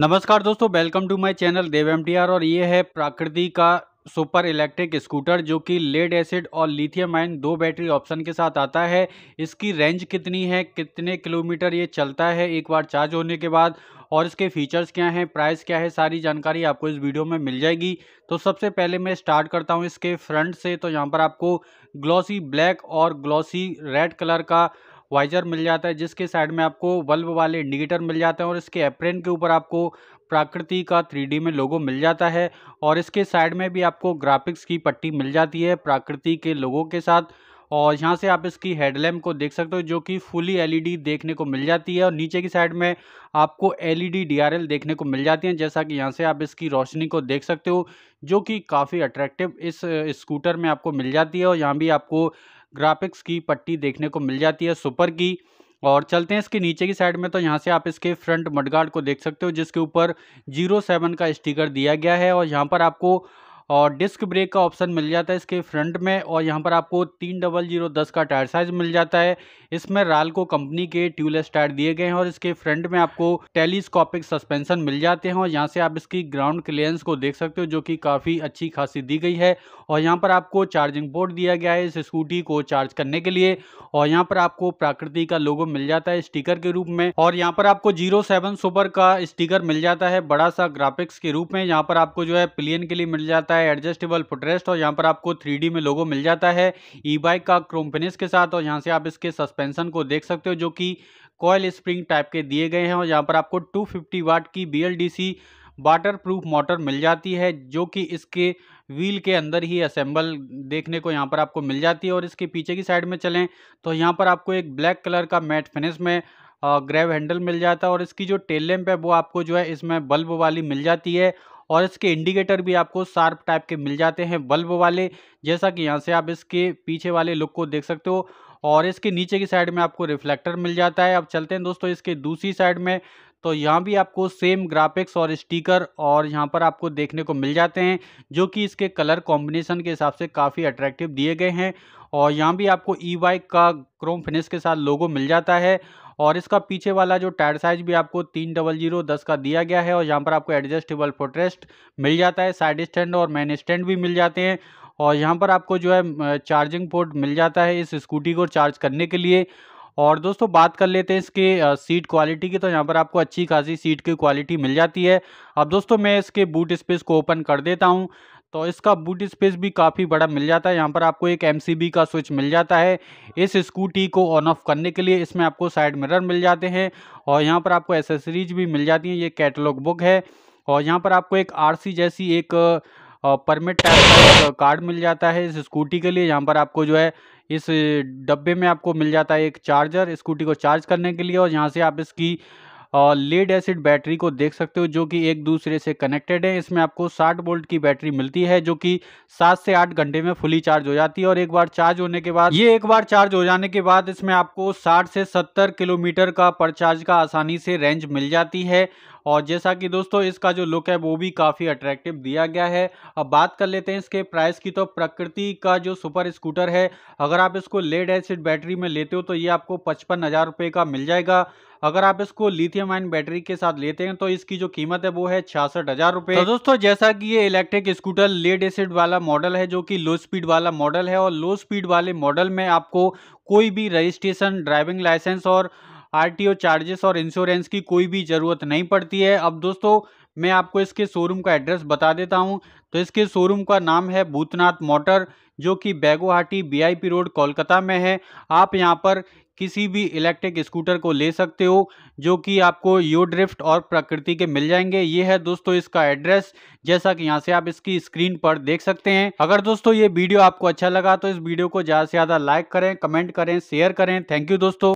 नमस्कार दोस्तों welcome to my channel Dev M और ये है प्राकृति का सुपर इलेक्ट्रिक स्कूटर जो कि लेड एसिड और लिथियम आयन दो बैटरी ऑप्शन के साथ आता है इसकी रेंज कितनी है कितने किलोमीटर ये चलता है एक बार चार्ज होने के बाद और इसके फीचर्स क्या हैं प्राइस क्या है सारी जानकारी आपको इस वीडियो में मिल जाएगी तो सबसे पहले मैं स्टार्ट करता हूँ इसके फ्रंट से तो यहाँ पर आपको ग्लॉसी ब्लैक और ग्लॉसी रेड कलर का वाइजर मिल जाता है जिसके साइड में आपको बल्ब वाले इंडिकेटर मिल जाते हैं और इसके एप्रेन के ऊपर आपको प्राकृति का थ्री में लोगो मिल जाता है और इसके साइड में भी आपको ग्राफिक्स की पट्टी मिल जाती है प्राकृति के लोगों के साथ और यहाँ से आप इसकी हेडलैम्प को देख सकते हो जो कि फुली एलईडी देखने को मिल जाती है और नीचे की साइड में आपको एलईडी डीआरएल देखने को मिल जाती हैं जैसा कि यहाँ से आप इसकी रोशनी को देख सकते हो जो कि काफ़ी अट्रैक्टिव इस स्कूटर में आपको मिल जाती है और यहाँ भी आपको ग्राफिक्स की पट्टी देखने को मिल जाती है सुपर की और चलते हैं इसके नीचे की साइड में तो यहाँ से आप इसके फ्रंट मडगार्ड को देख सकते हो जिसके ऊपर जीरो सेवन का स्टिकर दिया गया है और यहाँ पर आपको और डिस्क ब्रेक का ऑप्शन मिल जाता है इसके फ्रंट में और यहाँ पर आपको तीन डबल जीरो दस का टायर साइज मिल जाता है इसमें रालको कंपनी के ट्यूबलेस टायर दिए गए हैं और इसके फ्रंट में आपको टेलीस्कोपिक सस्पेंशन मिल जाते हैं और यहाँ से आप इसकी ग्राउंड क्लियरेंस को देख सकते हो जो कि काफ़ी अच्छी खासी दी गई है और यहाँ पर आपको चार्जिंग बोर्ड दिया गया है इस स्कूटी को चार्ज करने के लिए और यहाँ पर आपको प्राकृति का लोगो मिल जाता है स्टीकर के रूप में और यहाँ पर आपको जीरो सेवन सुपर का स्टीकर मिल जाता है बड़ा सा ग्राफिक्स के रूप में यहाँ पर आपको जो है प्लेन के लिए मिल जाता है होता है एडजस्टेबल फुटरेस्ट और यहाँ पर आपको थ्री में लोगो मिल जाता है ई बाइक का क्रोम फिनिश के साथ और यहाँ से आप इसके सस्पेंशन को देख सकते हो जो कि कॉयल स्प्रिंग टाइप के दिए गए हैं और यहाँ पर आपको 250 वाट की बी वाटर प्रूफ मोटर मिल जाती है जो कि इसके व्हील के अंदर ही असेंबल देखने को यहाँ पर आपको मिल जाती है और इसके पीछे की साइड में चलें तो यहाँ पर आपको एक ब्लैक कलर का मैट फिनिश में ग्रैब हैंडल मिल जाता है और इसकी जो टेल लैम्प है वो आपको जो है इसमें बल्ब वाली मिल जाती है और इसके इंडिकेटर भी आपको शार्प टाइप के मिल जाते हैं बल्ब वाले जैसा कि यहाँ से आप इसके पीछे वाले लुक को देख सकते हो और इसके नीचे की साइड में आपको रिफ्लेक्टर मिल जाता है अब चलते हैं दोस्तों इसके दूसरी साइड में तो यहाँ भी आपको सेम ग्राफिक्स और स्टिकर और यहाँ पर आपको देखने को मिल जाते हैं जो कि इसके कलर कॉम्बिनेशन के हिसाब से काफ़ी अट्रैक्टिव दिए गए हैं और यहाँ भी आपको ई e का क्रोम फिनिश के साथ लोगो मिल जाता है और इसका पीछे वाला जो टायर साइज भी आपको तीन डबल जीरो दस का दिया गया है और यहाँ पर आपको एडजस्टेबल फोटरेस्ट मिल जाता है साइड स्टैंड और मैन स्टैंड भी मिल जाते हैं और यहाँ पर आपको जो है चार्जिंग पोर्ट मिल जाता है इस स्कूटी को चार्ज करने के लिए और दोस्तों बात कर लेते हैं इसके सीट क्वालिटी की तो यहाँ पर आपको अच्छी खासी सीट की क्वालिटी मिल जाती है अब दोस्तों मैं इसके बूट स्पेस को ओपन कर देता हूँ तो इसका बूट स्पेस भी काफ़ी बड़ा मिल जाता है यहाँ पर आपको एक एम का स्विच मिल जाता है इस स्कूटी को ऑन ऑफ करने के लिए इसमें आपको साइड मिरर मिल जाते हैं और यहाँ पर आपको एसेसरीज भी मिल जाती हैं ये कैटलॉग बुक है और यहाँ पर आपको एक आर जैसी एक परमिट टाइप का कार्ड मिल जाता है इस स्कूटी के लिए यहाँ पर आपको जो है इस डब्बे में आपको मिल जाता है एक चार्जर स्कूटी को चार्ज करने के लिए और यहाँ से आप इसकी और लेड एसिड बैटरी को देख सकते हो जो कि एक दूसरे से कनेक्टेड है इसमें आपको 60 वोल्ट की बैटरी मिलती है जो कि सात से आठ घंटे में फुली चार्ज हो जाती है और एक बार चार्ज होने के बाद ये एक बार चार्ज हो जाने के बाद इसमें आपको साठ से सत्तर किलोमीटर का पर चार्ज का आसानी से रेंज मिल जाती है और जैसा कि दोस्तों इसका जो लुक है वो भी काफ़ी अट्रैक्टिव दिया गया है अब बात कर लेते हैं इसके प्राइस की तो प्रकृति का जो सुपर स्कूटर है अगर आप इसको लेड एसिड बैटरी में लेते हो तो ये आपको पचपन हज़ार रुपये का मिल जाएगा अगर आप इसको लिथियम आयन बैटरी के साथ लेते हैं तो इसकी जो कीमत है वो है छियासठ हजार रुपए तो दोस्तों जैसा कि ये इलेक्ट्रिक स्कूटर लेड एसिड वाला मॉडल है जो कि लो स्पीड वाला मॉडल है और लो स्पीड वाले मॉडल में आपको कोई भी रजिस्ट्रेशन ड्राइविंग लाइसेंस और आरटीओ चार्जेस और इंश्योरेंस की कोई भी ज़रूरत नहीं पड़ती है अब दोस्तों मैं आपको इसके शोरूम का एड्रेस बता देता हूं तो इसके शोरूम का नाम है भूतनाथ मोटर जो कि बैगोहाटी बीआईपी रोड कोलकाता में है आप यहां पर किसी भी इलेक्ट्रिक स्कूटर को ले सकते हो जो कि आपको यू ड्रिफ्ट और प्रकृति के मिल जाएंगे ये है दोस्तों इसका एड्रेस जैसा कि यहाँ से आप इसकी स्क्रीन पर देख सकते हैं अगर दोस्तों ये वीडियो आपको अच्छा लगा तो इस वीडियो को ज़्यादा से ज़्यादा लाइक करें कमेंट करें शेयर करें थैंक यू दोस्तों